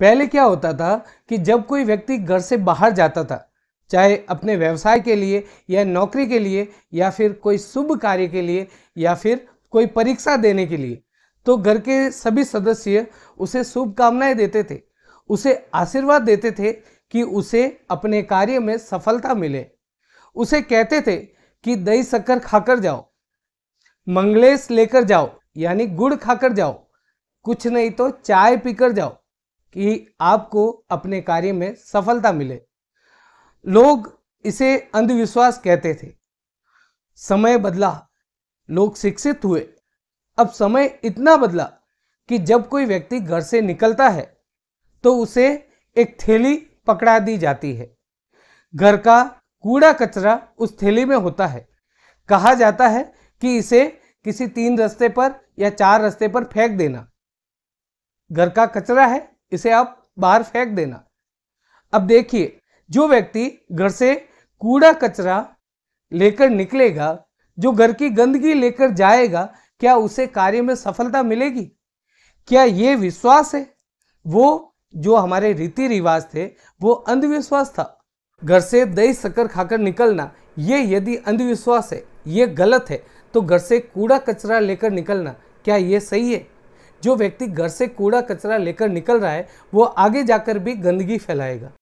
पहले क्या होता था कि जब कोई व्यक्ति घर से बाहर जाता था चाहे अपने व्यवसाय के लिए या नौकरी के लिए या फिर कोई शुभ कार्य के लिए या फिर कोई परीक्षा देने के लिए तो घर के सभी सदस्य उसे शुभकामनाएं देते थे उसे आशीर्वाद देते थे कि उसे अपने कार्य में सफलता मिले उसे कहते थे कि दही शक्कर खाकर जाओ मंगलेश लेकर जाओ यानी गुड़ खाकर जाओ कुछ नहीं तो चाय पीकर जाओ कि आपको अपने कार्य में सफलता मिले लोग इसे अंधविश्वास कहते थे समय बदला लोग शिक्षित हुए अब समय इतना बदला कि जब कोई व्यक्ति घर से निकलता है तो उसे एक थैली पकड़ा दी जाती है घर का कूड़ा कचरा उस थैली में होता है कहा जाता है कि इसे किसी तीन रास्ते पर या चार रास्ते पर फेंक देना घर का कचरा है इसे आप बाहर फेंक देना अब देखिए जो व्यक्ति घर से कूड़ा कचरा लेकर निकलेगा जो घर की गंदगी लेकर जाएगा क्या उसे कार्य में सफलता मिलेगी क्या ये विश्वास है वो जो हमारे रीति रिवाज थे वो अंधविश्वास था घर से दही शक्कर खाकर निकलना ये यदि अंधविश्वास है ये गलत है तो घर से कूड़ा कचरा लेकर निकलना क्या ये सही है जो व्यक्ति घर से कूड़ा कचरा लेकर निकल रहा है वो आगे जाकर भी गंदगी फैलाएगा